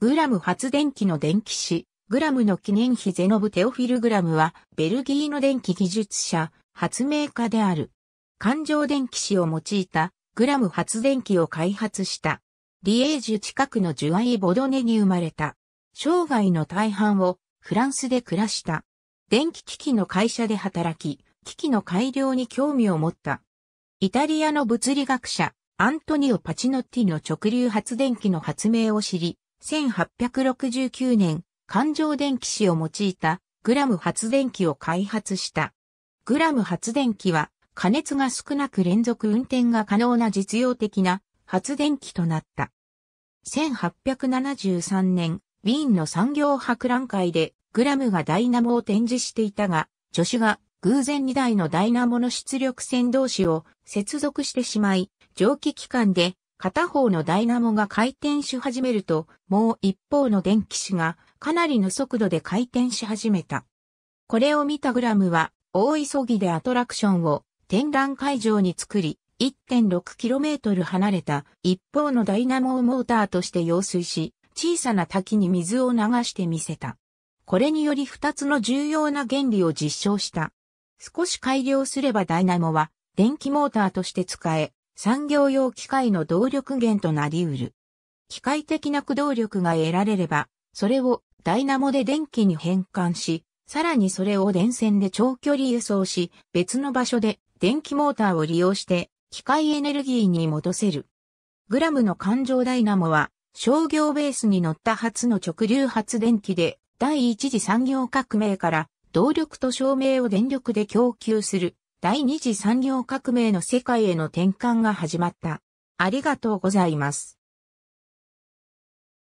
グラム発電機の電気誌、グラムの記念碑ゼノブ・テオフィル・グラムは、ベルギーの電気技術者、発明家である。環状電気紙を用いた、グラム発電機を開発した。リエージュ近くのジュアイ・ボドネに生まれた。生涯の大半をフランスで暮らした。電気機器の会社で働き、機器の改良に興味を持った。イタリアの物理学者、アントニオ・パチノッティの直流発電機の発明を知り、1869年、環状電気紙を用いたグラム発電機を開発した。グラム発電機は加熱が少なく連続運転が可能な実用的な発電機となった。1873年、ウィーンの産業博覧会でグラムがダイナモを展示していたが、助手が偶然2台のダイナモの出力線同士を接続してしまい、蒸気機関で片方のダイナモが回転し始めると、もう一方の電気紙がかなりの速度で回転し始めた。これを見たグラムは、大急ぎでアトラクションを展覧会場に作り、1.6km 離れた一方のダイナモをモーターとして揚水し、小さな滝に水を流してみせた。これにより2つの重要な原理を実証した。少し改良すればダイナモは電気モーターとして使え、産業用機械の動力源となり得る。機械的な駆動力が得られれば、それをダイナモで電気に変換し、さらにそれを電線で長距離輸送し、別の場所で電気モーターを利用して機械エネルギーに戻せる。グラムの環状ダイナモは商業ベースに乗った初の直流発電機で第一次産業革命から動力と照明を電力で供給する第二次産業革命の世界への転換が始まった。ありがとうございます。